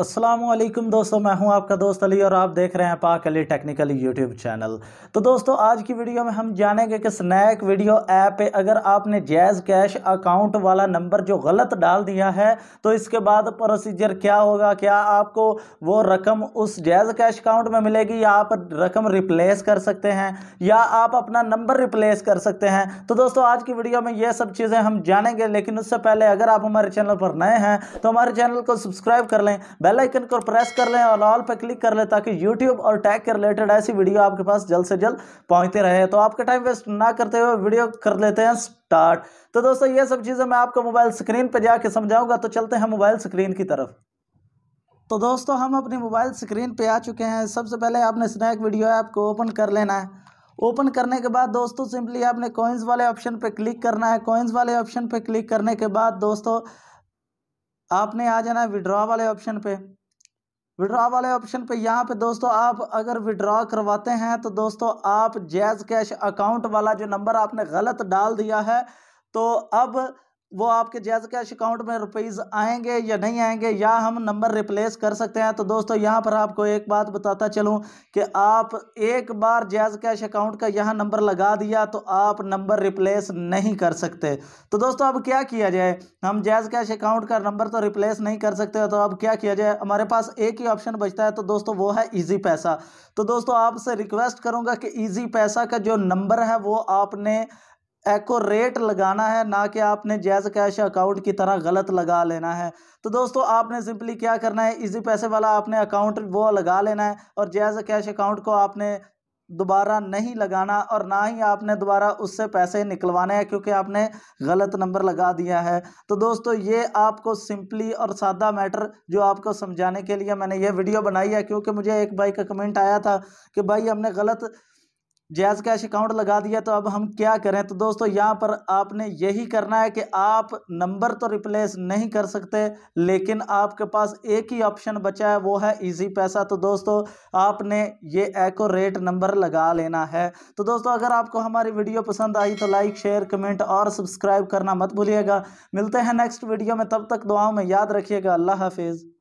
असलम दोस्तों मैं हूं आपका दोस्त अली और आप देख रहे हैं पाक अली टेक्निकल यूट्यूब चैनल तो दोस्तों आज की वीडियो में हम जानेंगे कि स्नैक वीडियो ऐप पे अगर आपने जैज़ कैश अकाउंट वाला नंबर जो गलत डाल दिया है तो इसके बाद प्रोसीजर क्या होगा क्या आपको वो रकम उस जैज़ कैश अकाउंट में मिलेगी या आप रकम रिप्लेस कर सकते हैं या आप अपना नंबर रिप्लेस कर सकते हैं तो दोस्तों आज की वीडियो में ये सब चीज़ें हम जानेंगे लेकिन उससे पहले अगर आप हमारे चैनल पर नए हैं तो हमारे चैनल को सब्सक्राइब कर लें बेल आइकन को प्रेस कर लें और ऑल पर क्लिक कर लें ताकि यूट्यूब और टैग के रिलेटेड ऐसी वीडियो आपके पास जल्द से जल्द पहुंचते रहे तो आपका टाइम वेस्ट ना करते हुए वीडियो कर लेते हैं स्टार्ट तो दोस्तों ये सब चीज़ें मैं आपको मोबाइल स्क्रीन पर जाके समझाऊंगा तो चलते हैं मोबाइल स्क्रीन की तरफ तो दोस्तों हम अपने मोबाइल स्क्रीन पे आ चुके हैं सबसे पहले आपने स्नैक वीडियो ऐप को ओपन कर लेना है ओपन करने के बाद दोस्तों सिंपली आपने कॉइन्स वाले ऑप्शन पे क्लिक करना है कॉइन्स वाले ऑप्शन पे क्लिक करने के बाद दोस्तों आपने आ जाना है विड्रॉ वाले ऑप्शन पे विड्रॉ वाले ऑप्शन पे यहाँ पे दोस्तों आप अगर विड्रॉ करवाते हैं तो दोस्तों आप जैज़ कैश अकाउंट वाला जो नंबर आपने गलत डाल दिया है तो अब वो आपके जैज़ कैश अकाउंट में रुपीज़ आएंगे या नहीं आएंगे या हम नंबर रिप्लेस कर सकते हैं तो दोस्तों यहाँ पर आपको एक बात बताता चलूँ कि आप एक बार जैज़ कैश अकाउंट का यहाँ नंबर लगा दिया तो आप नंबर रिप्लेस नहीं कर सकते तो दोस्तों अब क्या किया जाए हम जैज़ कैश अकाउंट का नंबर तो रिप्लेस नहीं कर सकते तो अब क्या किया जाए हमारे पास एक ही ऑप्शन बचता है तो दोस्तों वो है ईजी पैसा तो दोस्तों आपसे रिक्वेस्ट करूँगा कि ईजी पैसा का जो नंबर है वो आपने एकोरेट लगाना है ना कि आपने जैज़ कैश अकाउंट की तरह गलत लगा लेना है तो दोस्तों आपने सिंपली क्या करना है इजी पैसे वाला आपने अकाउंट वो लगा लेना है और जैज़ कैश अकाउंट को आपने दोबारा नहीं लगाना और ना ही आपने दोबारा उससे पैसे निकलवाने हैं क्योंकि आपने गलत नंबर लगा दिया है तो दोस्तों ये आपको सिंपली और सादा मैटर जो आपको समझाने के लिए मैंने ये वीडियो बनाई है क्योंकि मुझे एक भाई का कमेंट आया था कि भाई हमने गलत जैज़ कैश अकाउंट लगा दिया तो अब हम क्या करें तो दोस्तों यहाँ पर आपने यही करना है कि आप नंबर तो रिप्लेस नहीं कर सकते लेकिन आपके पास एक ही ऑप्शन बचा है वो है इजी पैसा तो दोस्तों आपने ये एकोरेट नंबर लगा लेना है तो दोस्तों अगर आपको हमारी वीडियो पसंद आई तो लाइक शेयर कमेंट और सब्सक्राइब करना मत भूलिएगा मिलते हैं नेक्स्ट वीडियो में तब तक दुआओं में याद रखिएगा अल्लाह हाफिज़